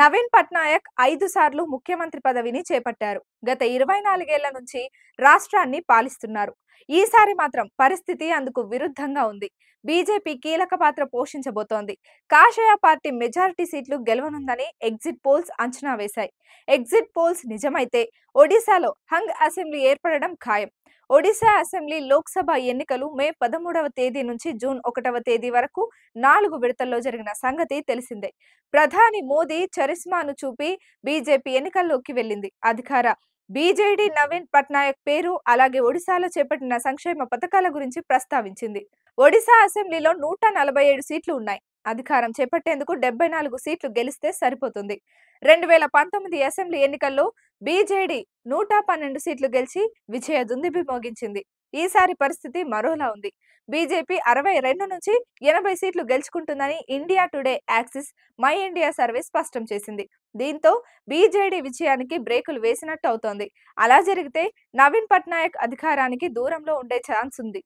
నవీన్ పట్నాయక్ ఐదు సార్లు ముఖ్యమంత్రి పదవిని చేపట్టారు గత ఇరవై నాలుగేళ్ల నుంచి రాష్ట్రాన్ని పాలిస్తున్నారు ఈసారి మాత్రం పరిస్థితి అందుకు విరుద్ధంగా ఉంది బీజేపీ కీలక పాత్ర పోషించబోతోంది కాషాయ పార్టీ మెజారిటీ సీట్లు గెలవనుందని ఎగ్జిట్ పోల్స్ అంచనా వేశాయి ఎగ్జిట్ పోల్స్ నిజమైతే ఒడిశాలో హంగ్ అసెంబ్లీ ఏర్పడడం ఖాయం ఒడిశా అసెంబ్లీ లోక్సభ ఎన్నికలు మే పదమూడవ తేదీ నుంచి జూన్ ఒకటవ తేదీ వరకు నాలుగు విడతల్లో జరిగిన సంగతి తెలిసిందే ప్రధాని మోదీ చరిస్మాను చూపి బీజేపీ ఎన్నికల్లోకి వెళ్ళింది అధికార బీజేడీ నవీన్ పట్నాయక్ పేరు అలాగే ఒడిశాలో చేపట్టిన సంక్షేమ పథకాల గురించి ప్రస్తావించింది ఒడిశా అసెంబ్లీలో నూట నలభై ఏడు సీట్లు ఉన్నాయి అధికారం చేపట్టేందుకు డెబ్బై నాలుగు సీట్లు గెలిస్తే సరిపోతుంది రెండు వేల పంతొమ్మిది అసెంబ్లీ ఎన్నికల్లో బీజేడీ నూట పన్నెండు సీట్లు గెలిచి విజయ దుందిబి మోగించింది ఈసారి పరిస్థితి మరోలా ఉంది బీజేపీ అరవై రెండు నుంచి ఎనభై సీట్లు గెలుచుకుంటుందని India today axis my India survey స్పష్టం చేసింది దీంతో బీజేడీ విజయానికి బ్రేకులు వేసినట్టు అవుతోంది అలా జరిగితే నవీన్ పట్నాయక్ అధికారానికి దూరంలో ఉండే ఛాన్స్ ఉంది